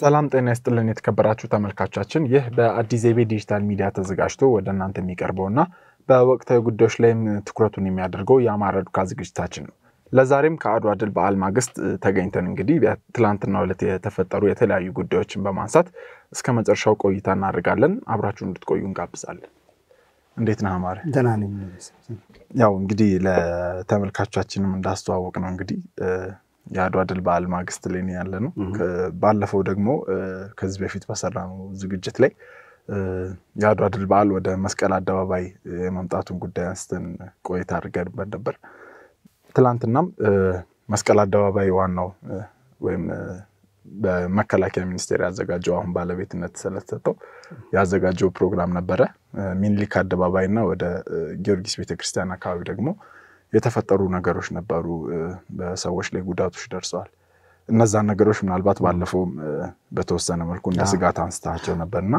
ሰላም ጤና ይስጥልን የተከበራችሁ ተመልካቻችን፣ ይህ በአዲስ ዘይቤ ዲጂታል ሚዲያ ተዘጋጅቶ ወደ እናንተ የሚቀርበውና በወቅታዊ ጉዳዮች ላይም ትኩረቱን የሚያደርገው የአማራ ዱካ ዝግጅታችን ነው። ለዛሬም ከአድዋ ድል በዓል ማግስት ተገኝተን እንግዲህ ትላንትና ዕለት የተፈጠሩ የተለያዩ ጉዳዮችን በማንሳት እስከ መጨረሻው ቆይታ እናደርጋለን። አብራችሁን እንድትቆዩ እንጋብዛለን። እንዴት ነህ አማረ? ደህና ነኝ። ያው እንግዲህ ለተመልካቻችንም እንዳስተዋወቅ ነው እንግዲህ የአድዋ ድል በዓል ማግስት ላይ ያለ ነው። ባለፈው ደግሞ ከዚህ በፊት በሰራ ነው ዝግጅት ላይ የአድዋ ድል በዓል ወደ መስቀል አደባባይ የመምጣቱን ጉዳይ አንስተን ቆይታ አድርገንበት ነበር። ትላንትናም መስቀል አደባባይ ዋናው ወይም በመከላከያ ሚኒስቴር ያዘጋጀው አሁን ባለቤትነት ስለተሰጠው ያዘጋጀው ፕሮግራም ነበረ። ሚኒሊክ አደባባይ እና ወደ ጊዮርጊስ ቤተክርስቲያን አካባቢ ደግሞ የተፈጠሩ ነገሮች ነበሩ። በሰዎች ላይ ጉዳቶች ደርሰዋል። እነዛን ነገሮች ምናልባት ባለፈውም በተወሰነ መልኩ እንደ ስጋት አንስታቸው ነበር እና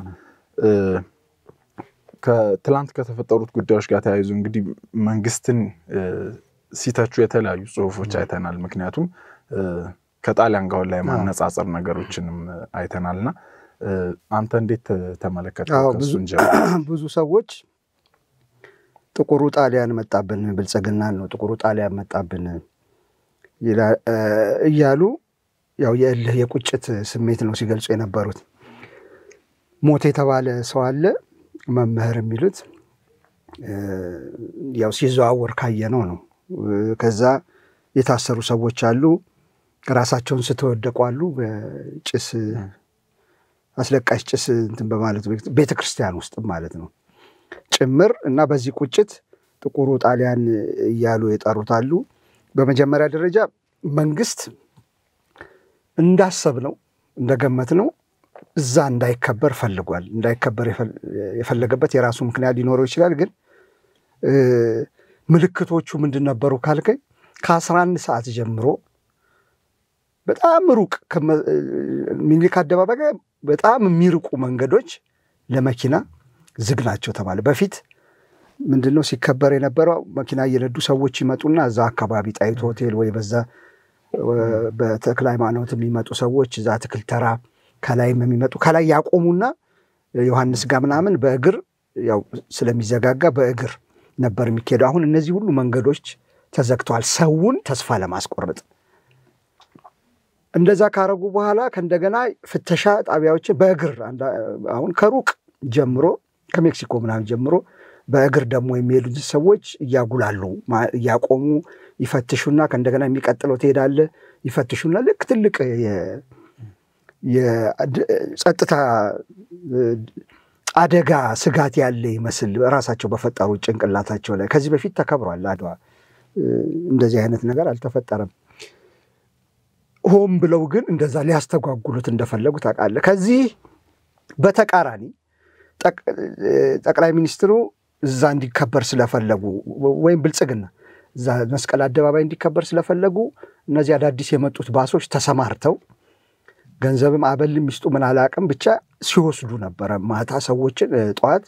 ከትላንት ከተፈጠሩት ጉዳዮች ጋር ተያይዞ እንግዲህ መንግስትን ሲተቹ የተለያዩ ጽሁፎች አይተናል። ምክንያቱም ከጣሊያን ጋር ላይ ማነጻጸር ነገሮችንም አይተናል እና አንተ እንዴት ተመለከተ? ብዙ ሰዎች ጥቁሩ ጣሊያን መጣብን፣ ብልጽግና ነው ጥቁሩ ጣሊያን መጣብን እያሉ ያው የእልህ የቁጭት ስሜት ነው ሲገልጹ የነበሩት። ሞት የተባለ ሰው አለ መምህር የሚሉት ያው ሲዘዋወር ካየ ነው ነው። ከዛ የታሰሩ ሰዎች አሉ፣ ራሳቸውን ስትወደቁ አሉ። በጭስ አስለቃሽ ጭስ እንትን በማለት ቤተክርስቲያን ውስጥ ማለት ነው ጭምር እና በዚህ ቁጭት ጥቁሩ ጣሊያን እያሉ የጠሩታሉ። በመጀመሪያ ደረጃ መንግስት እንዳሰብ ነው እንደገመት ነው እዛ እንዳይከበር ፈልጓል። እንዳይከበር የፈለገበት የራሱ ምክንያት ሊኖረው ይችላል። ግን ምልክቶቹ ምንድን ነበሩ ካልከኝ ከአስራ አንድ ሰዓት ጀምሮ በጣም ሩቅ ሚኒሊክ አደባባይ በጣም የሚርቁ መንገዶች ለመኪና ዝግ ናቸው ተባለ። በፊት ምንድን ነው ሲከበር የነበረው? መኪና እየነዱ ሰዎች ይመጡና እዛ አካባቢ ጣይቱ ሆቴል ወይ በዛ በተክለ ሃይማኖት የሚመጡ ሰዎች እዛ ትክል ተራ ከላይም የሚመጡ ከላይ ያቆሙና ዮሐንስ ጋ ምናምን በእግር ያው ስለሚዘጋጋ በእግር ነበር የሚካሄደው። አሁን እነዚህ ሁሉ መንገዶች ተዘግተዋል፣ ሰውን ተስፋ ለማስቆረጥ። እንደዛ ካረጉ በኋላ ከእንደገና ፍተሻ ጣቢያዎችን በእግር አሁን ከሩቅ ጀምሮ ከሜክሲኮ ምናምን ጀምሮ በእግር ደግሞ የሚሄዱት ሰዎች እያጉላሉ እያቆሙ ይፈትሹና ከእንደገና የሚቀጥለው ትሄዳለ ይፈትሹና ልክ ትልቅ የጸጥታ አደጋ ስጋት ያለ ይመስል ራሳቸው በፈጠሩ ጭንቅላታቸው ላይ ከዚህ በፊት ተከብሯል። አድዋ እንደዚህ አይነት ነገር አልተፈጠረም። ሆም ብለው ግን እንደዛ ሊያስተጓጉሉት እንደፈለጉ ታውቃለህ። ከዚህ በተቃራኒ ጠቅላይ ሚኒስትሩ እዛ እንዲከበር ስለፈለጉ ወይም ብልጽግና እዛ መስቀል አደባባይ እንዲከበር ስለፈለጉ እነዚህ አዳዲስ የመጡት ባሶች ተሰማርተው ገንዘብም አበል ሚስጡ ምን አላቅም ብቻ ሲወስዱ ነበረ። ማታ ሰዎችን ጠዋት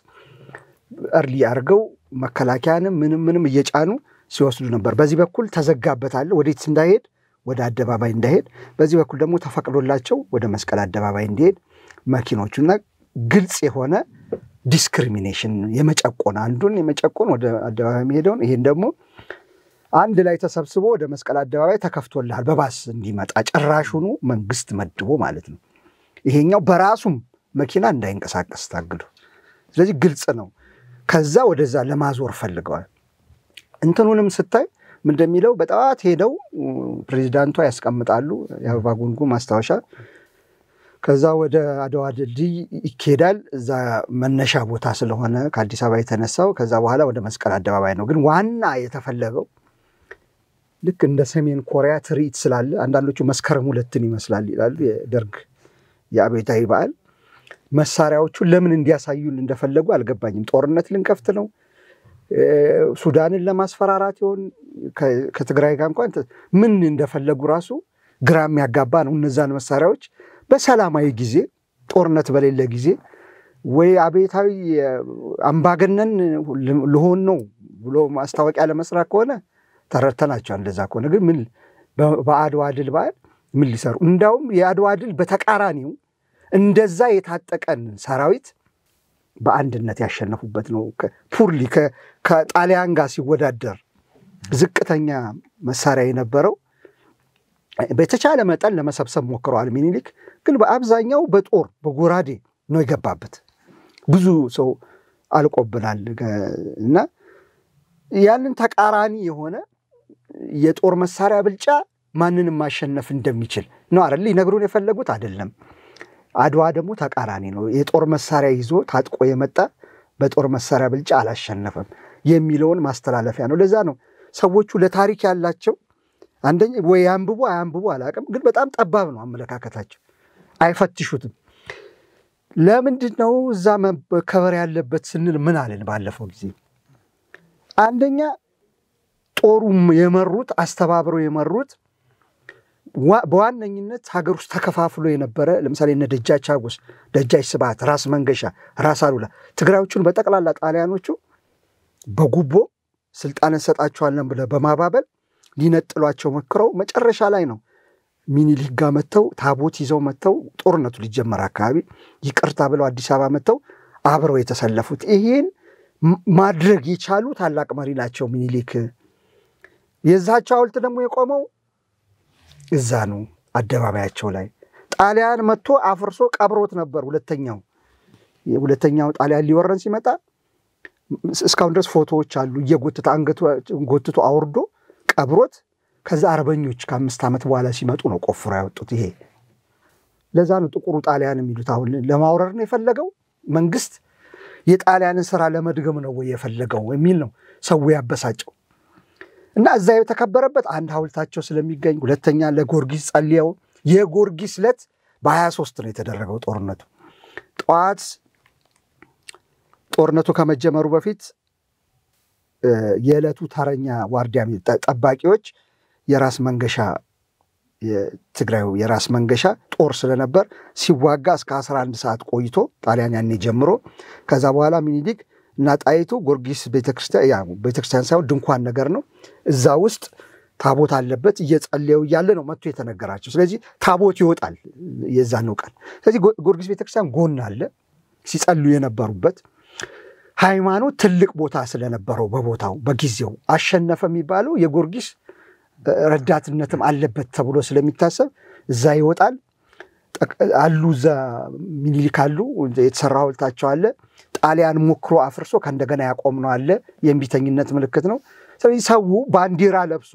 እርሊ አድርገው መከላከያንም ምንም ምንም እየጫኑ ሲወስዱ ነበር። በዚህ በኩል ተዘጋበታለ ወዴት እንዳይሄድ ወደ አደባባይ እንዳይሄድ፣ በዚህ በኩል ደግሞ ተፈቅዶላቸው ወደ መስቀል አደባባይ እንዲሄድ መኪኖቹና ግልጽ የሆነ ዲስክሪሚኔሽን የመጨቆን አንዱን የመጨቆን ወደ አደባባይ የሚሄደውን ይህን ደግሞ አንድ ላይ ተሰብስቦ ወደ መስቀል አደባባይ ተከፍቶልሃል በባስ እንዲመጣ ጭራሹኑ መንግስት መድቦ ማለት ነው። ይሄኛው በራሱም መኪና እንዳይንቀሳቀስ ታግዶ፣ ስለዚህ ግልጽ ነው። ከዛ ወደዛ ለማዞር ፈልገዋል። እንትኑንም ስታይ ምን እንደሚለው በጠዋት ሄደው ፕሬዚዳንቷ ያስቀምጣሉ የአበባ ጉንጉ ማስታወሻ ከዛ ወደ አድዋ ድልድይ ይኬዳል። እዛ መነሻ ቦታ ስለሆነ ከአዲስ አበባ የተነሳው ከዛ በኋላ ወደ መስቀል አደባባይ ነው። ግን ዋና የተፈለገው ልክ እንደ ሰሜን ኮሪያ ትርኢት ስላለ አንዳንዶቹ መስከረም ሁለትን ይመስላል ይላሉ። የደርግ የአብዮታዊ በዓል መሳሪያዎቹ ለምን እንዲያሳዩን እንደፈለጉ አልገባኝም። ጦርነት ልንከፍት ነው፣ ሱዳንን ለማስፈራራት ይሆን፣ ከትግራይ ጋር እንኳን ምን እንደፈለጉ ራሱ ግራ የሚያጋባ ነው። እነዛን መሳሪያዎች በሰላማዊ ጊዜ ጦርነት በሌለ ጊዜ ወይ አቤታዊ አምባገነን ልሆን ነው ብሎ ማስታወቂያ ለመስራት ከሆነ ተረድተናቸዋል። እንደዛ ከሆነ ግን ምን በአድዋ ድል በዓል ምን ሊሰሩ? እንዳውም የአድዋ ድል በተቃራኒው እንደዛ የታጠቀን ሰራዊት በአንድነት ያሸነፉበት ነው። ፑርሊ ከጣሊያን ጋር ሲወዳደር ዝቅተኛ መሳሪያ የነበረው በተቻለ መጠን ለመሰብሰብ ሞክረዋል ሚኒሊክ። ግን በአብዛኛው በጦር በጎራዴ ነው የገባበት። ብዙ ሰው አልቆብናል እና ያንን ተቃራኒ የሆነ የጦር መሳሪያ ብልጫ ማንንም ማሸነፍ እንደሚችል ነው አይደል ሊነግሩን የፈለጉት አይደለም። አድዋ ደግሞ ተቃራኒ ነው። የጦር መሳሪያ ይዞ ታጥቆ የመጣ በጦር መሳሪያ ብልጫ አላሸነፈም የሚለውን ማስተላለፊያ ነው። ለዛ ነው ሰዎቹ ለታሪክ ያላቸው አንደኛ ወይ አንብቦ አያንብቦ አላውቅም፣ ግን በጣም ጠባብ ነው አመለካከታቸው። አይፈትሹትም። ለምንድን ነው እዛ መከበር ያለበት ስንል ምን አለን ባለፈው ጊዜ? አንደኛ ጦሩ የመሩት አስተባብረው የመሩት በዋነኝነት ሀገር ውስጥ ተከፋፍሎ የነበረ ለምሳሌ እነ ደጃች ሀጎስ፣ ደጃች ስብሐት፣ ራስ መንገሻ፣ ራስ አሉላ ትግራዮቹን በጠቅላላ ጣሊያኖቹ በጉቦ ስልጣን እንሰጣቸዋለን ብለ በማባበል ሊነጥሏቸው ሞክረው መጨረሻ ላይ ነው ሚኒሊክ ጋር መጥተው ታቦት ይዘው መጥተው ጦርነቱ ሊጀመር አካባቢ ይቅርታ ብለው አዲስ አበባ መጥተው አብረው የተሰለፉት ይሄን ማድረግ የቻሉ ታላቅ መሪ ናቸው ሚኒሊክ። የዛቸው ሐውልት ደግሞ የቆመው እዛ ነው አደባባያቸው ላይ። ጣሊያን መጥቶ አፍርሶ ቀብሮት ነበር። ሁለተኛው ሁለተኛው ጣሊያን ሊወረን ሲመጣ እስካሁን ድረስ ፎቶዎች አሉ። እየጎትተ አንገቱ ጎትቶ አውርዶ ቀብሮት ከዛ አርበኞች ከአምስት ዓመት በኋላ ሲመጡ ነው ቆፍሮ ያወጡት። ይሄ ለዛ ነው ጥቁሩ ጣሊያን የሚሉት። አሁን ለማውረር ነው የፈለገው መንግስት የጣሊያንን ስራ ለመድገም ነው ወይ የፈለገው የሚል ነው ሰው ያበሳጨው። እና እዛ የተከበረበት አንድ ሐውልታቸው ስለሚገኝ፣ ሁለተኛ ለጎርጊስ ጸልየው የጎርጊስ ዕለት በ23 ነው የተደረገው ጦርነቱ ጠዋት ጦርነቱ ከመጀመሩ በፊት የዕለቱ ተረኛ ዋርዲያ ጠባቂዎች የራስ መንገሻ የትግራዩ የራስ መንገሻ ጦር ስለነበር ሲዋጋ እስከ 11 ሰዓት ቆይቶ ጣሊያን ያኔ ጀምሮ ከዛ በኋላ ሚኒሊክ እና ጣይቱ ጎርጊስ ቤተክርስቲያን ቤተክርስቲያን ሳይሆን ድንኳን ነገር ነው። እዛ ውስጥ ታቦት አለበት እየጸለዩ እያለ ነው መጥቶ የተነገራቸው። ስለዚህ ታቦት ይወጣል የዛ ነው ቀን። ስለዚህ ጎርጊስ ቤተክርስቲያን ጎን አለ ሲጸሉ የነበሩበት ሃይማኖት ትልቅ ቦታ ስለነበረው በቦታው በጊዜው አሸነፈ የሚባለው የጎርጊስ ረዳትነትም አለበት ተብሎ ስለሚታሰብ እዛ ይወጣል አሉ። እዛ ሚኒሊክ አሉ፣ የተሰራ ሀውልታቸው አለ። ጣሊያን ሞክሮ አፍርሶ ከእንደገና ያቆም ነው አለ። የእምቢተኝነት ምልክት ነው። ስለዚህ ሰው ባንዲራ ለብሶ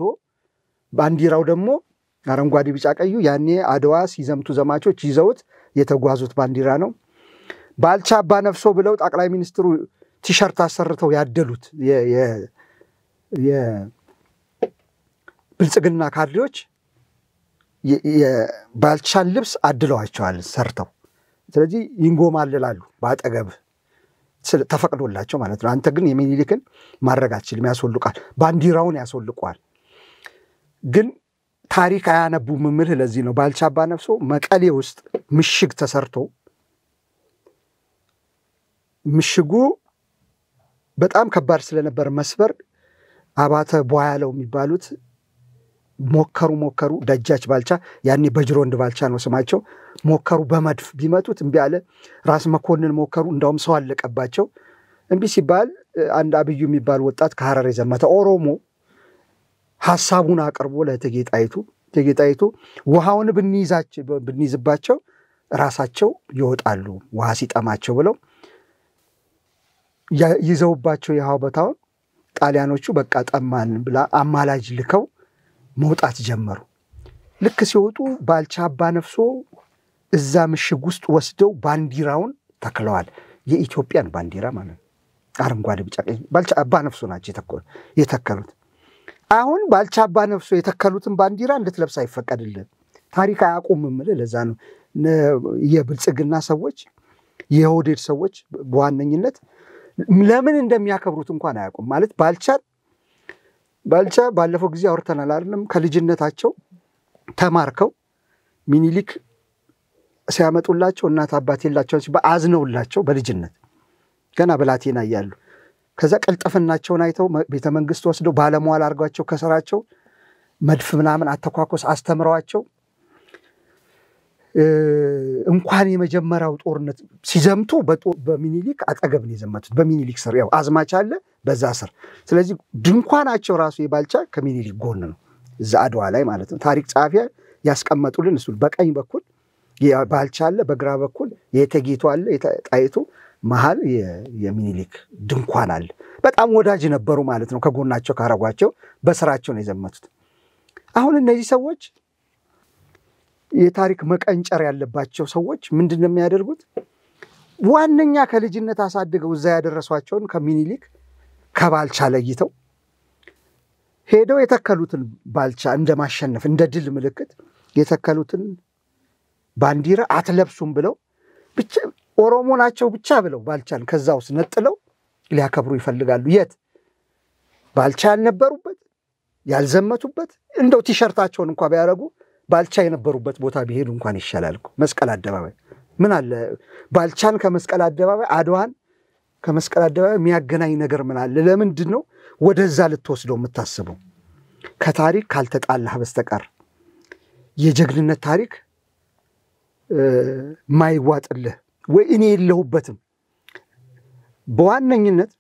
ባንዲራው ደግሞ አረንጓዴ፣ ቢጫ፣ ቀዩ ያኔ አድዋ ሲዘምቱ ዘማቾች ይዘውት የተጓዙት ባንዲራ ነው። ባልቻ አባ ነፍሶ ብለው ጠቅላይ ሚኒስትሩ ቲሸርት አሰርተው ያደሉት የብልጽግና ካድሬዎች የባልቻን ልብስ አድለዋቸዋል ሰርተው። ስለዚህ ይንጎማልላሉ በአጠገብ ተፈቅዶላቸው ማለት ነው። አንተ ግን የሚኒሊክን ማድረግ አትችልም፣ ያስወልቃል፣ ባንዲራውን ያስወልቀዋል። ግን ታሪክ አያነቡም የምልህ ለዚህ ነው። ባልቻ አባነፍሶ መቀሌ ውስጥ ምሽግ ተሰርቶ ምሽጉ በጣም ከባድ ስለነበር መስበር አባተ ቧያለው የሚባሉት ሞከሩ ሞከሩ ደጃች ባልቻ ያኔ በጅሮንድ ባልቻ ነው ስማቸው። ሞከሩ በመድፍ ቢመቱት እምቢ አለ። ራስ መኮንን ሞከሩ፣ እንዳውም ሰው አለቀባቸው። እምቢ ሲባል አንድ አብዩ የሚባል ወጣት ከሀረር የዘመተ ኦሮሞ ሀሳቡን አቅርቦ ለእቴጌ ጣይቱ እቴጌ ጣይቱ ውሃውን ብንይዛቸው ብንይዝባቸው ራሳቸው ይወጣሉ ውሃ ሲጠማቸው ብለው ይዘውባቸው የሀውበታውን ጣሊያኖቹ በቃ ጠማን ብላ አማላጅ ልከው መውጣት ጀመሩ። ልክ ሲወጡ ባልቻ አባ ነፍሶ እዛ ምሽግ ውስጥ ወስደው ባንዲራውን ተክለዋል። የኢትዮጵያን ባንዲራ ማለት ነው። አረንጓዴ፣ ቢጫ፣ ቀይ ባልቻ አባ ነፍሶ ናቸው የተከሉት። አሁን ባልቻ አባ ነፍሶ የተከሉትን ባንዲራ እንድትለብስ አይፈቀድልን። ታሪክ አያውቁም። ለዛ ነው የብልጽግና ሰዎች የኦህዴድ ሰዎች በዋነኝነት ለምን እንደሚያከብሩት እንኳን አያውቁም። ማለት ባልቻን ባልቻ ባለፈው ጊዜ አውርተናል አይደለም? ከልጅነታቸው ተማርከው ሚኒሊክ ሲያመጡላቸው እናት አባት የላቸው አዝነውላቸው በልጅነት ገና ብላቴና እያሉ ከዛ ቅልጥፍናቸውን አይተው ቤተ መንግስት ወስደው ባለመዋል አድርጓቸው ከስራቸው መድፍ ምናምን አተኳኮስ አስተምረዋቸው እንኳን የመጀመሪያው ጦርነት ሲዘምቱ በሚኒሊክ አጠገብ ነው የዘመቱት። በሚኒሊክ ስር ያው አዝማች አለ በዛ ስር። ስለዚህ ድንኳናቸው ራሱ የባልቻ ከሚኒሊክ ጎን ነው፣ እዛ አድዋ ላይ ማለት ነው። ታሪክ ጸሐፊ ያስቀመጡልን እሱ በቀኝ በኩል ባልቻ አለ፣ በግራ በኩል የእቴጌቱ አለ፣ ጣይቱ መሀል የሚኒሊክ ድንኳን አለ። በጣም ወዳጅ ነበሩ ማለት ነው። ከጎናቸው ካረጓቸው በስራቸው ነው የዘመቱት። አሁን እነዚህ ሰዎች የታሪክ መቀንጨር ያለባቸው ሰዎች ምንድን ነው የሚያደርጉት? ዋነኛ ከልጅነት አሳድገው እዛ ያደረሷቸውን ከሚኒሊክ ከባልቻ ለይተው ሄደው የተከሉትን ባልቻ እንደ ማሸነፍ እንደ ድል ምልክት የተከሉትን ባንዲራ አትለብሱም ብለው ኦሮሞ ናቸው ብቻ ብለው ባልቻን ከዛ ውስጥ ነጥለው ሊያከብሩ ይፈልጋሉ። የት ባልቻ ያልነበሩበት ያልዘመቱበት እንደው ቲሸርታቸውን እንኳ ቢያደርጉ ባልቻ የነበሩበት ቦታ ቢሄዱ እንኳን ይሻላል። መስቀል አደባባይ ምን አለ? ባልቻን ከመስቀል አደባባይ አድዋን ከመስቀል አደባባይ የሚያገናኝ ነገር ምን አለ? ለምንድን ነው ወደዛ ልትወስደው የምታስበው? ከታሪክ ካልተጣላህ በስተቀር የጀግንነት ታሪክ ማይዋጥልህ ወይ እኔ የለሁበትም። በዋነኝነት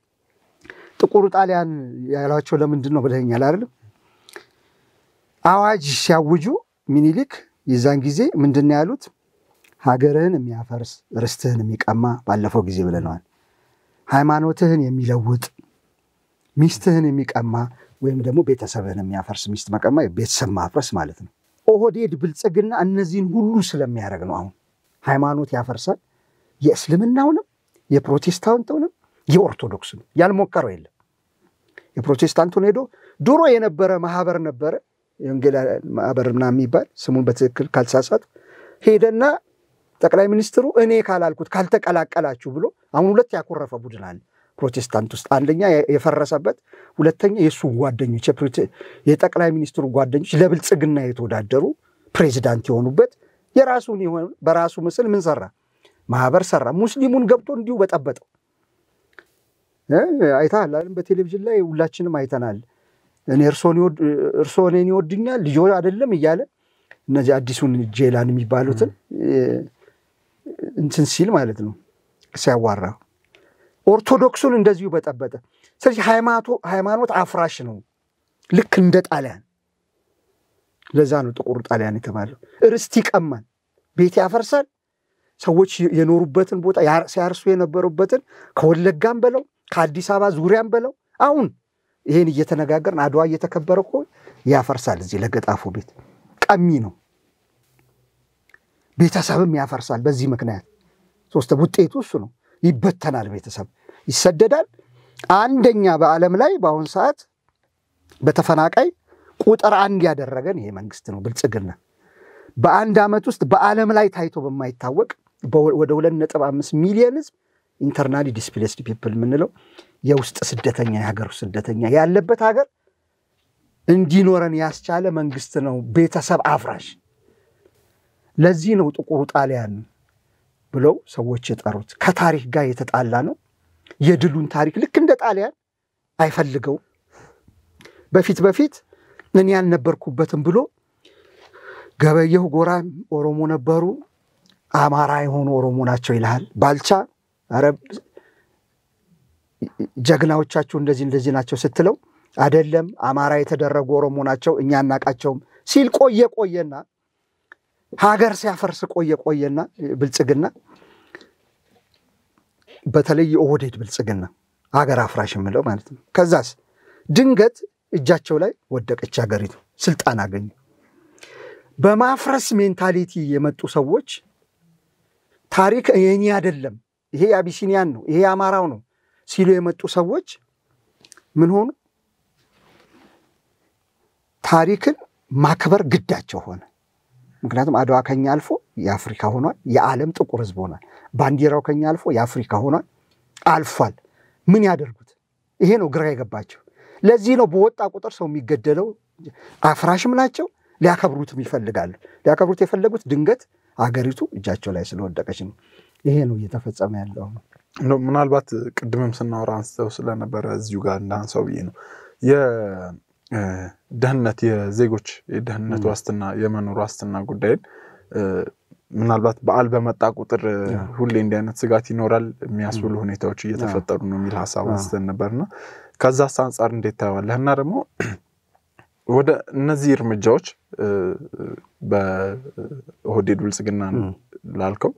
ጥቁሩ ጣሊያን ያሏቸው ለምንድን ነው ብለኛል አይደለም? አዋጅ ሲያውጁ ሚኒሊክ የዛን ጊዜ ምንድን ያሉት? ሀገርህን የሚያፈርስ ርስትህን የሚቀማ ባለፈው ጊዜ ብለነዋል። ሃይማኖትህን የሚለውጥ ሚስትህን የሚቀማ ወይም ደግሞ ቤተሰብህን የሚያፈርስ ሚስት መቀማ ቤተሰብ ማፍረስ ማለት ነው። ኦህዴድ ብልጽግና እነዚህን ሁሉ ስለሚያደርግ ነው። አሁን ሃይማኖት ያፈርሳል። የእስልምናውንም የፕሮቴስታንቱንም የኦርቶዶክሱንም ያልሞከረው የለም። የፕሮቴስታንቱን ሄዶ ድሮ የነበረ ማህበር ነበረ የወንጌል ማህበር ምናምን የሚባል ስሙን በትክክል ካልሳሳት ሄደና ጠቅላይ ሚኒስትሩ እኔ ካላልኩት ካልተቀላቀላችሁ ብሎ አሁን ሁለት ያኮረፈ ቡድን አለ ፕሮቴስታንት ውስጥ አንደኛ የፈረሰበት፣ ሁለተኛ የእሱ ጓደኞች የጠቅላይ ሚኒስትሩ ጓደኞች ለብልጽግና የተወዳደሩ ፕሬዚዳንት የሆኑበት የራሱን የሆነ በራሱ ምስል ምን ሰራ ማህበር ሰራ። ሙስሊሙን ገብቶ እንዲሁ በጠበጠው አይተሃል። በቴሌቪዥን ላይ ሁላችንም አይተናል። እኔ እርስዎ እኔን ይወድኛል ልጆ አይደለም እያለ እነዚህ አዲሱን ጄላን የሚባሉትን እንትን ሲል ማለት ነው ሲያዋራ ኦርቶዶክሱን እንደዚሁ በጠበጠ። ስለዚህ ሃይማኖት አፍራሽ ነው፣ ልክ እንደ ጣሊያን። ለዛ ነው ጥቁር ጣሊያን የተባለው። ርስት ይቀማል፣ ቤት ያፈርሳል፣ ሰዎች የኖሩበትን ቦታ ሲያርሱ የነበሩበትን ከወለጋም በለው ከአዲስ አበባ ዙሪያም በለው አሁን ይሄን እየተነጋገርን አድዋ እየተከበረ እኮ ያፈርሳል። እዚህ ለገጣፎ ቤት ቀሚ ነው፣ ቤተሰብም ያፈርሳል። በዚህ ምክንያት ሶስተ ውጤቱ እሱ ነው። ይበተናል፣ ቤተሰብ ይሰደዳል። አንደኛ በዓለም ላይ በአሁን ሰዓት በተፈናቃይ ቁጥር አንድ ያደረገን ይሄ መንግስት ነው። ብልጽግና በአንድ ዓመት ውስጥ በዓለም ላይ ታይቶ በማይታወቅ ወደ ሁለት ነጥብ አምስት ሚሊየን ህዝብ ኢንተርናሊ ዲስፕሌስድ ፒፕል የምንለው የውስጥ ስደተኛ የሀገር ስደተኛ ያለበት ሀገር እንዲኖረን ያስቻለ መንግስት ነው፣ ቤተሰብ አፍራሽ። ለዚህ ነው ጥቁሩ ጣሊያን ብለው ሰዎች የጠሩት። ከታሪክ ጋር የተጣላ ነው። የድሉን ታሪክ ልክ እንደ ጣሊያን አይፈልገውም። በፊት በፊት እኔ ያልነበርኩበትም ብሎ ገበየሁ ጎራም ኦሮሞ ነበሩ፣ አማራ የሆኑ ኦሮሞ ናቸው ይልሃል። ባልቻ አረብ ጀግናዎቻችሁ እንደዚህ እንደዚህ ናቸው ስትለው አደለም አማራ የተደረጉ ኦሮሞ ናቸው እኛ እናቃቸውም ሲል ቆየ ቆየና ሀገር ሲያፈርስ ቆየ ቆየና ብልጽግና በተለይ የኦህዴድ ብልጽግና ሀገር አፍራሽ የምለው ማለት ነው። ከዛስ ድንገት እጃቸው ላይ ወደቀች ሀገሪቱ፣ ስልጣን አገኙ። በማፍረስ ሜንታሊቲ የመጡ ሰዎች ታሪክ የኔ አይደለም፣ ይሄ አቢሲኒያን ነው፣ ይሄ አማራው ነው ሲሉ የመጡ ሰዎች ምን ሆኑ? ታሪክን ማክበር ግዳቸው ሆነ። ምክንያቱም አድዋ ከኛ አልፎ የአፍሪካ ሆኗል። የዓለም ጥቁር ህዝብ ሆኗል። ባንዲራው ከኛ አልፎ የአፍሪካ ሆኗል፣ አልፏል። ምን ያደርጉት? ይሄ ነው ግራ የገባቸው። ለዚህ ነው በወጣ ቁጥር ሰው የሚገደለው። አፍራሽም ናቸው፣ ሊያከብሩትም ይፈልጋሉ። ሊያከብሩት የፈለጉት ድንገት አገሪቱ እጃቸው ላይ ስለወደቀች ነው። ይሄ ነው እየተፈጸመ ያለው ነው። ምናልባት ቅድምም ስናወራ አንስተው ስለነበረ እዚሁ ጋር እንዳንሳው ብዬ ነው የደህንነት የዜጎች የደህንነት ዋስትና የመኖር ዋስትና ጉዳይን ምናልባት በዓል በመጣ ቁጥር ሁሌ እንዲህ አይነት ስጋት ይኖራል የሚያስብሉ ሁኔታዎች እየተፈጠሩ ነው የሚል ሀሳብ አንስተን ነበርና ከዛስ አንጻር እንዴት ታየዋለህ? እና ደግሞ ወደ እነዚህ እርምጃዎች በኦህዴድ ብልጽግና ላልከው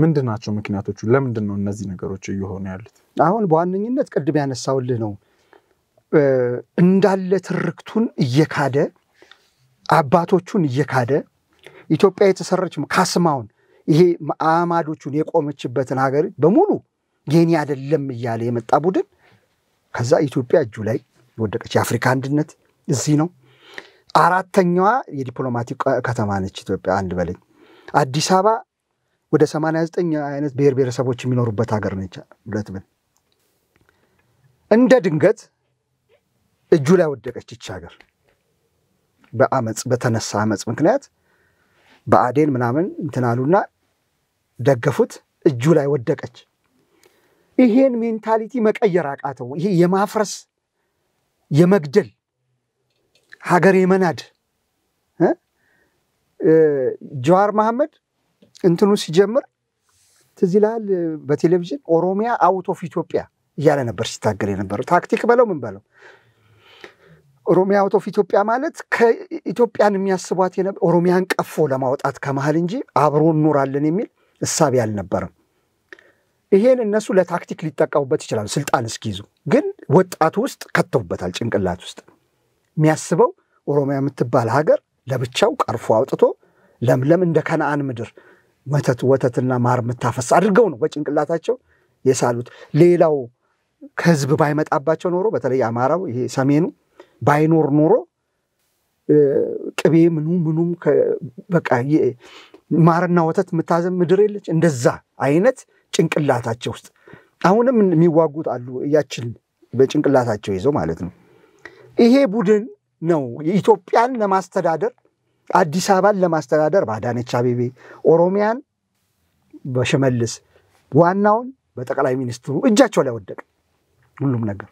ምንድን ናቸው ምክንያቶቹ? ለምንድን ነው እነዚህ ነገሮች እየሆኑ ያሉት? አሁን በዋነኝነት ቅድም ያነሳውልህ ነው እንዳለ ትርክቱን እየካደ አባቶቹን እየካደ ኢትዮጵያ የተሰረች ካስማውን ይሄ አማዶቹን የቆመችበትን ሀገር በሙሉ የኔ አይደለም እያለ የመጣ ቡድን ከዛ ኢትዮጵያ እጁ ላይ የወደቀች የአፍሪካ አንድነት እዚህ ነው። አራተኛዋ የዲፕሎማቲክ ከተማ ነች ኢትዮጵያ። አንድ በለኝ አዲስ አበባ ወደ 89 አይነት ብሔር ብሔረሰቦች የሚኖሩበት ሀገር ነች ብለት ብል እንደ ድንገት እጁ ላይ ወደቀች ይች ሀገር በአመፅ በተነሳ አመፅ ምክንያት በአዴን ምናምን እንትናሉና ደገፉት፣ እጁ ላይ ወደቀች። ይሄን ሜንታሊቲ መቀየር አቃተው። ይሄ የማፍረስ የመግደል ሀገር የመናድ ጀዋር መሐመድ እንትኑ ሲጀምር ትዝ ይልሃል በቴሌቪዥን ኦሮሚያ አውት ኦፍ ኢትዮጵያ እያለ ነበር ሲታገል የነበረው። ታክቲክ በለው ምን በለው ኦሮሚያ አውት ኦፍ ኢትዮጵያ ማለት ከኢትዮጵያን የሚያስቧት ኦሮሚያን ቀፎ ለማውጣት ከመሀል እንጂ አብሮ እንኖራለን የሚል እሳቤ አልነበረም። ይሄን እነሱ ለታክቲክ ሊጠቀሙበት ይችላሉ፣ ስልጣን እስኪይዙ። ግን ወጣቱ ውስጥ ከተውበታል፣ ጭንቅላት ውስጥ የሚያስበው ኦሮሚያ የምትባል ሀገር ለብቻው ቀርፎ አውጥቶ ለምለም እንደ ከነአን ምድር መተት ወተትና ማር የምታፈስ አድርገው ነው በጭንቅላታቸው የሳሉት። ሌላው ከህዝብ ባይመጣባቸው ኖሮ በተለይ አማራው ይሄ ሰሜኑ ባይኖር ኖሮ ቅቤ ምኑ ምኑም በቃ ማርና ወተት የምታዘም ምድር የለች። እንደዛ አይነት ጭንቅላታቸው ውስጥ አሁንም የሚዋጉት አሉ። እያችን በጭንቅላታቸው ይዘው ማለት ነው። ይሄ ቡድን ነው ኢትዮጵያን ለማስተዳደር አዲስ አበባን ለማስተዳደር በአዳነች አቤቤ፣ ኦሮሚያን በሽመልስ ዋናውን በጠቅላይ ሚኒስትሩ እጃቸው ላይ ወደቀ ሁሉም ነገር።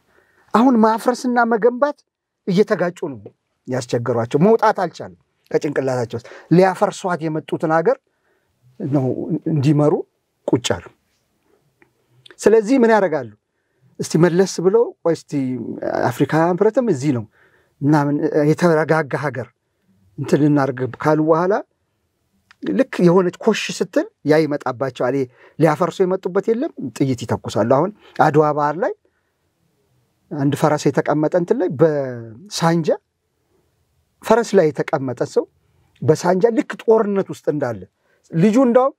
አሁን ማፍረስና መገንባት እየተጋጩ ነው ያስቸገሯቸው። መውጣት አልቻለም ከጭንቅላታቸው ሊያፈርሷት የመጡትን ሀገር ነው እንዲመሩ ቁጭ አሉ። ስለዚህ ምን ያደርጋሉ? እስቲ መለስ ብለው ቆይ እስቲ አፍሪካ ህብረትም እዚህ ነው ምናምን የተረጋጋ ሀገር እንትን ልናርግ ካሉ በኋላ ልክ የሆነች ኮሽ ስትል ያ ይመጣባቸዋል። ሊያፈርሱ የመጡበት የለም ጥይት ይተኩሳሉ። አሁን አድዋ ባህር ላይ አንድ ፈረስ የተቀመጠ እንትን ላይ በሳንጃ ፈረስ ላይ የተቀመጠ ሰው በሳንጃ ልክ ጦርነት ውስጥ እንዳለ ልጁ እንዳውም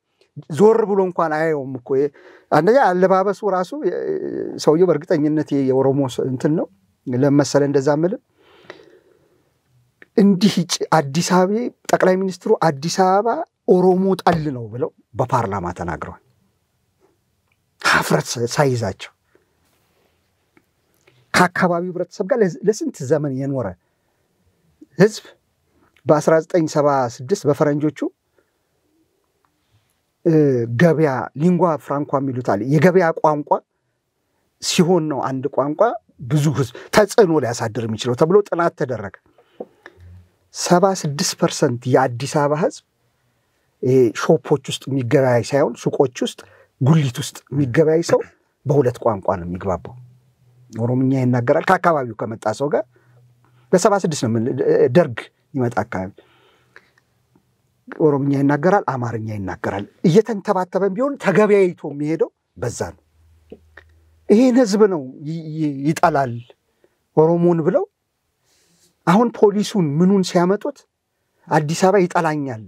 ዞር ብሎ እንኳን አያየውም እኮ። አንደኛ አለባበሱ ራሱ ሰውየው በእርግጠኝነት የኦሮሞ እንትን ነው ለመሰለ እንደዛ ምልም እንዲህ አዲስ አበባ ጠቅላይ ሚኒስትሩ አዲስ አበባ ኦሮሞ ጠል ነው ብለው በፓርላማ ተናግረዋል። ሀፍረት ሳይዛቸው ከአካባቢው ህብረተሰብ ጋር ለስንት ዘመን የኖረ ህዝብ በ1976 በፈረንጆቹ ገበያ ሊንጓ ፍራንኳ የሚሉታል የገበያ ቋንቋ ሲሆን ነው አንድ ቋንቋ ብዙ ህዝብ ተጽዕኖ ሊያሳድር የሚችለው ተብሎ ጥናት ተደረገ። ሰባ ስድስት ፐርሰንት የአዲስ አበባ ህዝብ ሾፖች ውስጥ የሚገበያይ ሳይሆን ሱቆች ውስጥ ጉሊት ውስጥ የሚገበያይ ሰው በሁለት ቋንቋ ነው የሚግባባው። ኦሮምኛ ይናገራል ከአካባቢው ከመጣ ሰው ጋር በሰባ ስድስት ነው ደርግ ይመጣ አካባቢ ኦሮምኛ ይናገራል፣ አማርኛ ይናገራል። እየተንተባተበን ቢሆን ተገበያይቶ የሚሄደው በዛ ነው። ይሄን ህዝብ ነው ይጠላል ኦሮሞን ብለው አሁን ፖሊሱን ምኑን ሲያመጡት አዲስ አበባ ይጠላኛል፣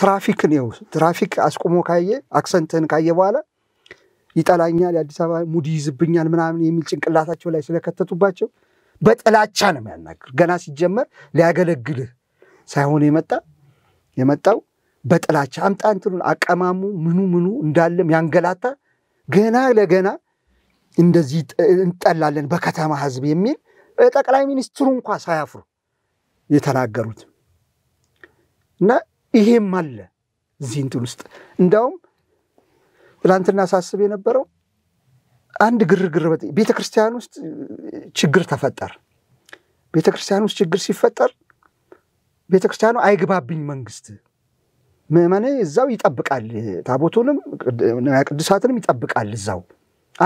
ትራፊክ ነው ትራፊክ አስቁሞ ካየ አክሰንትህን ካየ በኋላ ይጠላኛል፣ የአዲስ አበባ ሙድ ይዝብኛል ምናምን የሚል ጭንቅላታቸው ላይ ስለከተቱባቸው በጥላቻ ነው የሚያናግር። ገና ሲጀመር ሊያገለግልህ ሳይሆን የመጣ የመጣው በጥላቻ አምጣ እንትኑን አቀማሙ ምኑ ምኑ እንዳለም ያንገላታ ገና ለገና እንደዚህ እንጠላለን በከተማ ህዝብ የሚል ጠቅላይ ሚኒስትሩ እንኳ ሳያፍሩ የተናገሩት እና ይሄም አለ እዚህ እንትን ውስጥ እንዲያውም ትላንትና ሳስብ የነበረው አንድ ግርግር ቤተ ክርስቲያን ውስጥ ችግር ተፈጠር። ቤተ ክርስቲያን ውስጥ ችግር ሲፈጠር ቤተ ክርስቲያኑ አይግባብኝ መንግስት ምእመን እዛው ይጠብቃል፣ ታቦቱንም ቅዱሳትንም ይጠብቃል እዛው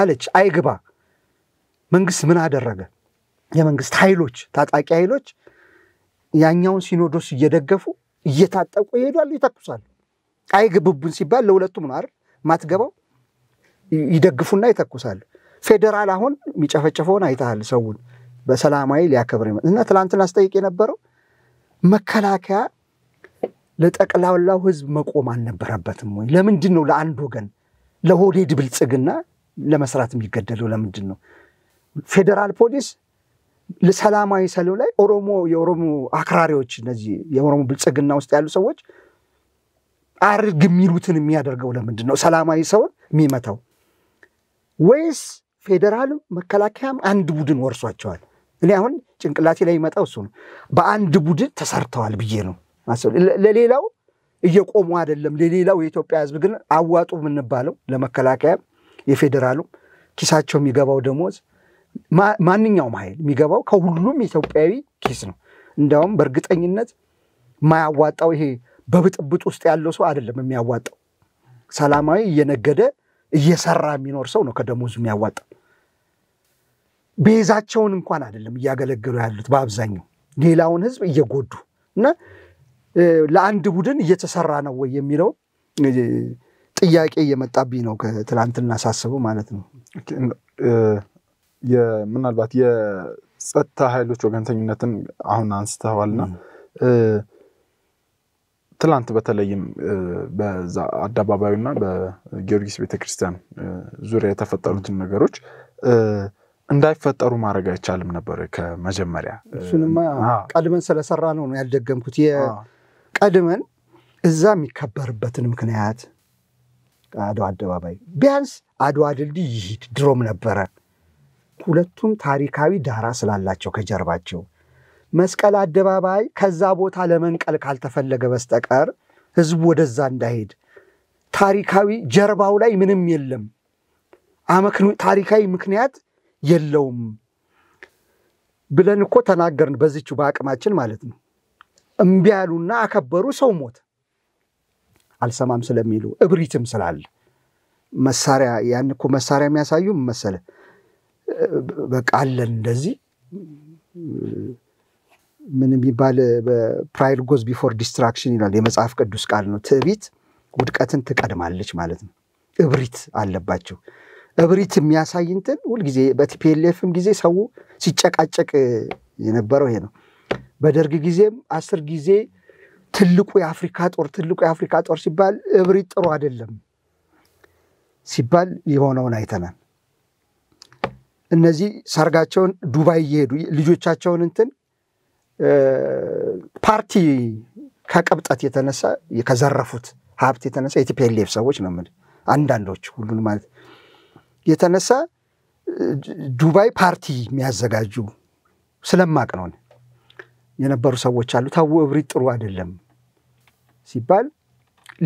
አለች። አይግባ መንግስት ምን አደረገ? የመንግስት ኃይሎች ታጣቂ ኃይሎች ያኛውን ሲኖዶስ እየደገፉ እየታጠቁ ይሄዳሉ፣ ይተኩሳሉ። አይ ግብቡን ሲባል ለሁለቱም ነው አይደል ማትገባው፣ ይደግፉና ይተኩሳሉ። ፌዴራል አሁን የሚጨፈጨፈውን አይተሃል። ሰውን በሰላማዊ ሊያከብር እና ትላንትና አስጠይቅ የነበረው መከላከያ ለጠቅላላው ህዝብ መቆም አልነበረበትም ወይ? ለምንድን ነው ለአንድ ወገን ለሆዴድ ብልጽግና ለመስራት የሚገደለው? ለምንድን ነው ፌዴራል ፖሊስ ሰላማዊ ሰልፍ ላይ ኦሮሞ የኦሮሞ አክራሪዎች እነዚህ የኦሮሞ ብልጽግና ውስጥ ያሉ ሰዎች አርግ የሚሉትን የሚያደርገው ለምንድን ነው? ሰላማዊ ሰውን የሚመታው ወይስ ፌዴራል መከላከያም አንድ ቡድን ወርሷቸዋል? እኔ አሁን ጭንቅላቴ ላይ ይመጣው እሱ ነው። በአንድ ቡድን ተሰርተዋል ብዬ ነው። ለሌላው እየቆሙ አይደለም። ለሌላው የኢትዮጵያ ሕዝብ ግን አዋጡ የምንባለው ለመከላከያም የፌዴራሉም ኪሳቸው የሚገባው ደሞዝ ማንኛውም ኃይል የሚገባው ከሁሉም ኢትዮጵያዊ ኪስ ነው። እንዲያውም በእርግጠኝነት የማያዋጣው ይሄ በብጥብጥ ውስጥ ያለው ሰው አይደለም የሚያዋጣው። ሰላማዊ እየነገደ እየሰራ የሚኖር ሰው ነው ከደሞዙ የሚያዋጣው። ቤዛቸውን እንኳን አይደለም እያገለገሉ ያሉት በአብዛኛው ሌላውን ህዝብ እየጎዱ እና ለአንድ ቡድን እየተሰራ ነው ወይ የሚለው ጥያቄ እየመጣብኝ ነው። ከትላንትና ሳስበው ማለት ነው። ምናልባት የጸጥታ ኃይሎች ወገንተኝነትን አሁን አንስተዋልና ትላንት በተለይም በዛ አደባባዩና በጊዮርጊስ ቤተክርስቲያን ዙሪያ የተፈጠሩትን ነገሮች እንዳይፈጠሩ ማድረግ አይቻልም ነበር ከመጀመሪያ። እሱንማ ቀድመን ስለሰራ ነው ነው ያልደገምኩት። ቀድመን እዛ የሚከበርበትን ምክንያት አድዋ አደባባይ ቢያንስ አድዋ ድልድይ ይሂድ ድሮም ነበረ። ሁለቱም ታሪካዊ ዳራ ስላላቸው ከጀርባቸው መስቀል አደባባይ ከዛ ቦታ ለመንቀል ካልተፈለገ በስተቀር ህዝቡ ወደዛ እንዳይሄድ ታሪካዊ ጀርባው ላይ ምንም የለም። ታሪካዊ ምክንያት የለውም ብለን እኮ ተናገርን። በዚችው በአቅማችን ማለት ነው። እምቢ ያሉና አከበሩ። ሰው ሞት አልሰማም ስለሚሉ እብሪትም ስላለ መሳሪያ ያን እኮ መሳሪያ የሚያሳዩ መሰለ በቃ አለን እንደዚህ ምን የሚባል በፕራይድ ጎዝ ቢፎር ዲስትራክሽን ይላል የመጽሐፍ ቅዱስ ቃል ነው። ትዕቢት ውድቀትን ትቀድማለች ማለት ነው። እብሪት አለባቸው። እብሪት የሚያሳይ እንትን ሁልጊዜ በቲፒኤልኤፍም ጊዜ ሰው ሲጨቃጨቅ የነበረው ይሄ ነው። በደርግ ጊዜም አስር ጊዜ ትልቁ የአፍሪካ ጦር ትልቁ የአፍሪካ ጦር ሲባል እብሪት ጥሩ አይደለም ሲባል የሆነውን አይተናል። እነዚህ ሰርጋቸውን ዱባይ እየሄዱ ልጆቻቸውን እንትን ፓርቲ ከቅብጠት የተነሳ ከዘረፉት ሀብት የተነሳ የቲፒኤልኤፍ ሰዎች ነው የምልህ አንዳንዶች ሁሉን ማለት የተነሳ ዱባይ ፓርቲ የሚያዘጋጁ ስለማቅ ነው የነበሩ ሰዎች አሉ። ታው እብሪት ጥሩ አይደለም ሲባል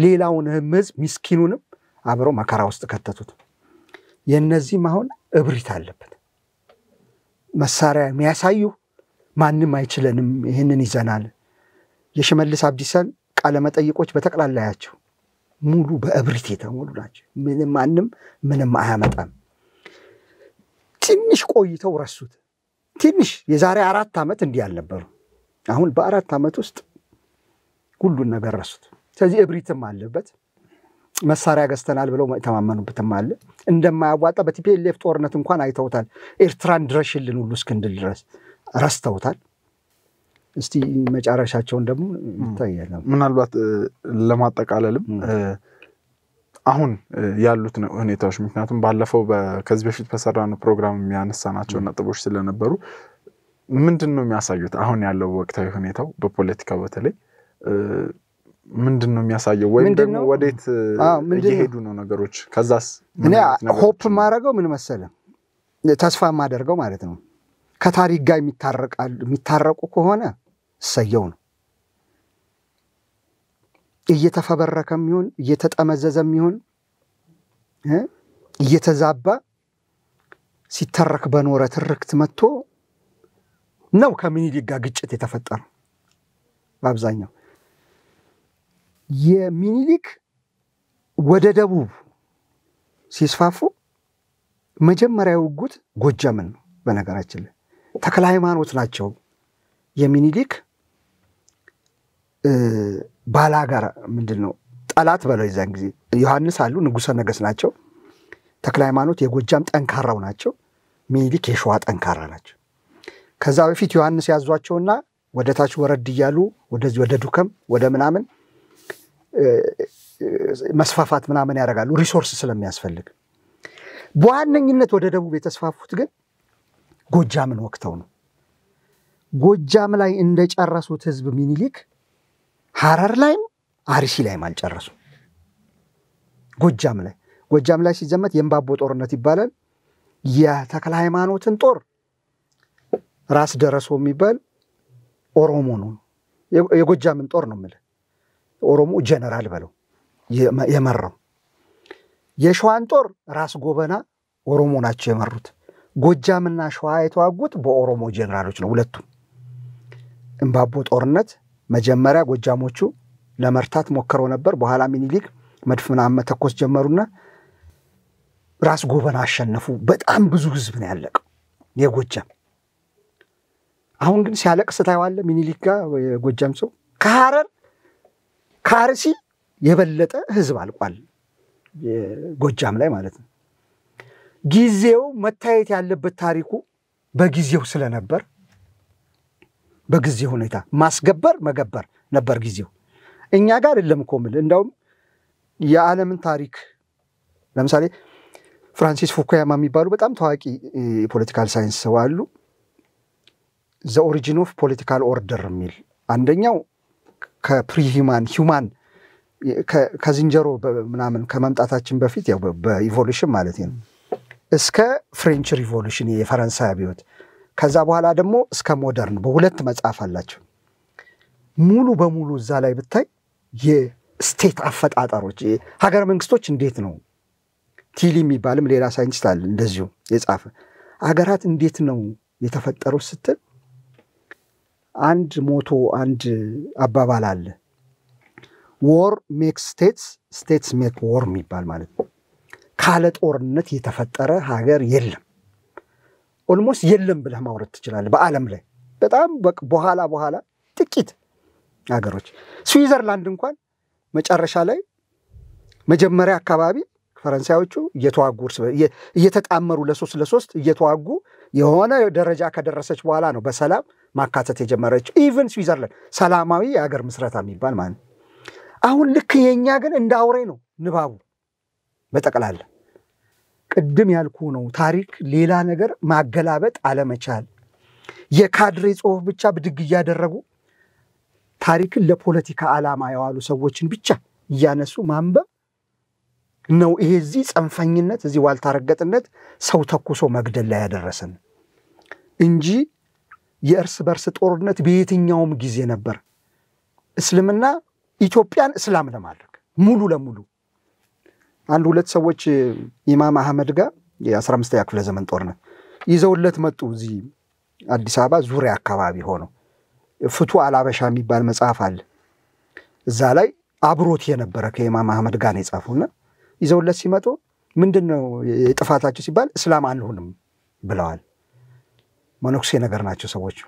ሌላውንም ህዝብ ምስኪኑንም አብረው መከራ ውስጥ ከተቱት። የእነዚህም አሁን እብሪት አለበት። መሳሪያ የሚያሳዩ ማንም አይችለንም፣ ይህንን ይዘናል። የሽመልስ አብዲሳን ቃለመጠይቆች በጠቅላላ ሙሉ በእብሪት የተሞሉ ናቸው። ምንም ማንም ምንም አያመጣም። ትንሽ ቆይተው ረሱት። ትንሽ የዛሬ አራት ዓመት እንዲህ አልነበሩ። አሁን በአራት ዓመት ውስጥ ሁሉን ነገር ረሱት። ስለዚህ እብሪትም አለበት። መሳሪያ ገዝተናል ብለው የተማመኑበትም አለ። እንደማያዋጣ በቲፒኤልኤፍ ጦርነት እንኳን አይተውታል። ኤርትራን ድረሽልን ሁሉ እስክንድል ድረስ ረስተውታል። እስቲ መጨረሻቸውን ደግሞ ይታያል። ምናልባት ለማጠቃለልም አሁን ያሉት ሁኔታዎች ምክንያቱም ባለፈው ከዚህ በፊት በሰራነው ፕሮግራም የሚያነሳናቸው ነጥቦች ስለነበሩ ምንድን ነው የሚያሳዩት አሁን ያለው ወቅታዊ ሁኔታው በፖለቲካው በተለይ ምንድን ነው የሚያሳየው? ወይም ደግሞ ወዴት እየሄዱ ነው ነገሮች? ከዛስ እኔ ሆፕ የማደርገው ምን መሰለ፣ ተስፋ የማደርገው ማለት ነው ከታሪክ ጋር የሚታረቁ ከሆነ እሰየው ነው። እየተፈበረከ የሚሆን እየተጠመዘዘ የሚሆን እየተዛባ ሲተረክ በኖረ ትርክት መጥቶ ነው ከምኒልክ ጋር ግጭት የተፈጠረው በአብዛኛው የሚኒሊክ ወደ ደቡብ ሲስፋፉ መጀመሪያ ውጉት ጎጃምን ነው። በነገራችን ላይ ተክለ ሃይማኖት ናቸው የሚኒሊክ ጋር ምንድን ነው ጠላት በለው የዛን ጊዜ ዮሐንስ አሉ ንጉሰ ነገስ ናቸው። ተክለ ሃይማኖት የጎጃም ጠንካራው ናቸው። ሚኒሊክ የሸዋ ጠንካራ ናቸው። ከዛ በፊት ዮሐንስ ያዟቸውና ወደ ታች ወረድ እያሉ ወደዚህ ወደ ዱከም ወደ ምናምን መስፋፋት ምናምን ያደርጋሉ ሪሶርስ ስለሚያስፈልግ። በዋነኝነት ወደ ደቡብ የተስፋፉት ግን ጎጃምን ወቅተው ነው። ጎጃም ላይ እንደጨረሱት ህዝብ ሚኒሊክ ሀረር ላይም አርሲ ላይም አልጨረሱ። ጎጃም ላይ ጎጃም ላይ ሲዘመት የእምባቦ ጦርነት ይባላል። የተክለ ሃይማኖትን ጦር ራስ ደረሶ የሚባል ኦሮሞ ነው። የጎጃምን ጦር ነው የምልህ ኦሮሞ ጀነራል በለው የመራው። የሸዋን ጦር ራስ ጎበና ኦሮሞ ናቸው የመሩት። ጎጃምና ሸዋ የተዋጉት በኦሮሞ ጀነራሎች ነው። ሁለቱም እምባቦ ጦርነት መጀመሪያ ጎጃሞቹ ለመርታት ሞክረው ነበር። በኋላ ሚኒሊክ መድፍና መተኮስ ጀመሩና ራስ ጎበና አሸነፉ። በጣም ብዙ ህዝብ ነው ያለቀው የጎጃም። አሁን ግን ሲያለቅስ ታየዋለህ። ሚኒሊክ ጋር የጎጃም ሰው ከሐረር ከአርሲ የበለጠ ህዝብ አልቋል፣ ጎጃም ላይ ማለት ነው። ጊዜው መታየት ያለበት ታሪኩ በጊዜው ስለነበር በጊዜ ሁኔታ ማስገበር መገበር ነበር ጊዜው። እኛ ጋር አይደለም እኮ የምልህ እንዳውም የዓለምን ታሪክ ለምሳሌ ፍራንሲስ ፉኩያማ የሚባሉ በጣም ታዋቂ የፖለቲካል ሳይንስ ሰው አሉ። ዘ ኦሪጂን ኦፍ ፖለቲካል ኦርደር የሚል አንደኛው ከፕሪማን ሂውማን ከዝንጀሮ ምናምን ከመምጣታችን በፊት ያው በኢቮሉሽን ማለት ነው እስከ ፍሬንች ሪቮሉሽን የፈረንሳይ አብዮት ከዛ በኋላ ደግሞ እስከ ሞደርን በሁለት መጽሐፍ አላቸው። ሙሉ በሙሉ እዛ ላይ ብታይ የስቴት አፈጣጠሮች ሀገረ መንግስቶች እንዴት ነው ቲሊ የሚባልም ሌላ ሳይንቲስት አለ እንደዚሁ የጻፈ ሀገራት እንዴት ነው የተፈጠሩት ስትል አንድ ሞቶ አንድ አባባል አለ። ወር ሜክ ስቴትስ ስቴትስ ሜክ ወር የሚባል ማለት ነው። ካለ ጦርነት የተፈጠረ ሀገር የለም። ኦልሞስት የለም ብለህ ማውረት ትችላለህ በአለም ላይ በጣም በኋላ በኋላ ጥቂት ሀገሮች ስዊዘርላንድ እንኳን መጨረሻ ላይ መጀመሪያ አካባቢ ፈረንሳዮቹ እየተዋጉ እየተጣመሩ ለሶስት ለሶስት እየተዋጉ የሆነ ደረጃ ከደረሰች በኋላ ነው በሰላም ማካተት የጀመረችው። ኢቨን ስዊዘርላንድ ሰላማዊ የሀገር ምስረታ የሚባል ማለት አሁን ልክ የእኛ ግን እንደ አውሬ ነው ንባቡ በጠቅላላ ቅድም ያልኩ ነው። ታሪክ ሌላ ነገር ማገላበጥ አለመቻል፣ የካድሬ ጽሁፍ ብቻ ብድግ እያደረጉ ታሪክን ለፖለቲካ ዓላማ የዋሉ ሰዎችን ብቻ እያነሱ ማንበብ ነው ይሄ እዚህ ጽንፈኝነት እዚህ ዋልታረገጥነት ሰው ተኩሶ መግደል ላይ ያደረሰን እንጂ የእርስ በርስ ጦርነት በየትኛውም ጊዜ ነበር። እስልምና ኢትዮጵያን እስላም ለማድረግ ሙሉ ለሙሉ አንድ ሁለት ሰዎች ኢማም አህመድ ጋር የ15ኛ ክፍለ ዘመን ጦርነት ይዘውለት መጡ። እዚህ አዲስ አበባ ዙሪያ አካባቢ ሆነው ፍቱ አላበሻ የሚባል መጽሐፍ አለ። እዛ ላይ አብሮት የነበረ ከኢማም አህመድ ጋር ነው የጻፉና ይዘውለት ሲመጡ ምንድን ነው ጥፋታቸው ሲባል እስላም አንሆንም ብለዋል። መነኩሴ ነገር ናቸው ሰዎች።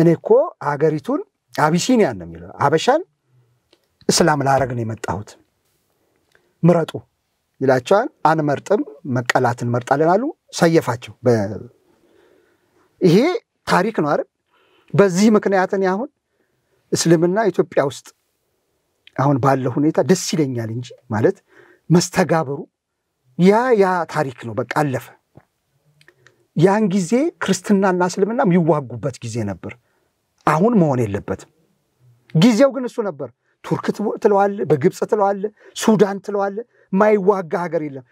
እኔ እኮ ሀገሪቱን አቢሲኒያን ነው የሚለው አበሻን እስላም ላረግ ነው የመጣሁት፣ ምረጡ ይላቸዋል። አንመርጥም፣ መቀላት እንመርጣለን አሉ። ሰየፋቸው። ይሄ ታሪክ ነው አይደል? በዚህ ምክንያት እኔ አሁን እስልምና ኢትዮጵያ ውስጥ አሁን ባለው ሁኔታ ደስ ይለኛል እንጂ ማለት መስተጋብሩ ያ ያ ታሪክ ነው። በቃ አለፈ። ያን ጊዜ ክርስትናና እስልምና የሚዋጉበት ጊዜ ነበር። አሁን መሆን የለበትም። ጊዜው ግን እሱ ነበር። ቱርክ ትለዋለ፣ በግብፅ ትለዋለ፣ ሱዳን ትለዋለ። ማይዋጋ ሀገር የለም።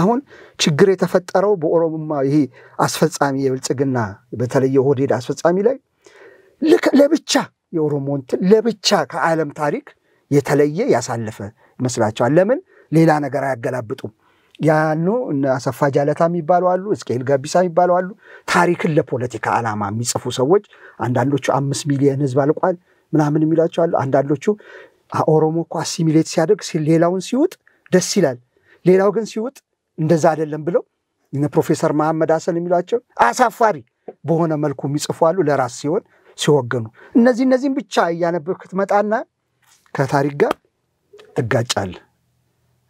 አሁን ችግር የተፈጠረው በኦሮሞማ ይሄ አስፈጻሚ የብልጽግና በተለየ ሆዴድ አስፈጻሚ ላይ ለብቻ የኦሮሞ እንትን ለብቻ ከዓለም ታሪክ የተለየ ያሳለፈ ይመስላቸዋል። ለምን ሌላ ነገር አያገላብጡም። ያኑ አሰፋ ጃለታ የሚባሉ አሉ፣ እስቄል ገቢሳ የሚባሉ አሉ። ታሪክን ለፖለቲካ ዓላማ የሚጽፉ ሰዎች አንዳንዶቹ አምስት ሚሊዮን ህዝብ አልቋል ምናምን የሚሏቸው አሉ። አንዳንዶቹ ኦሮሞ እኮ አሲሚሌት ሲያደርግ ሌላውን ሲውጥ ደስ ይላል፣ ሌላው ግን ሲውጥ እንደዛ አይደለም ብለው እነ ፕሮፌሰር መሐመድ ሀሰን የሚሏቸው አሳፋሪ በሆነ መልኩ የሚጽፉ አሉ። ለራስ ሲሆን ሲወገኑ እነዚህ እነዚህም ብቻ እያነበብክ ትመጣና ከታሪክ ጋር ትጋጫለህ።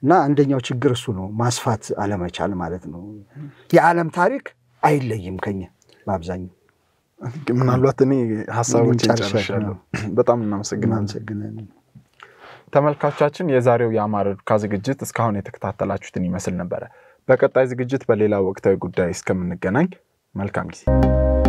እና አንደኛው ችግር እሱ ነው፣ ማስፋት አለመቻል ማለት ነው። የዓለም ታሪክ አይለይም ከኛ በአብዛኛው። ምናልባት እኔ ሀሳቦች በጣም እናመሰግናለን። ተመልካቾቻችን፣ የዛሬው የአማር ዱካ ዝግጅት እስካሁን የተከታተላችሁትን ይመስል ነበረ። በቀጣይ ዝግጅት በሌላ ወቅታዊ ጉዳይ እስከምንገናኝ መልካም ጊዜ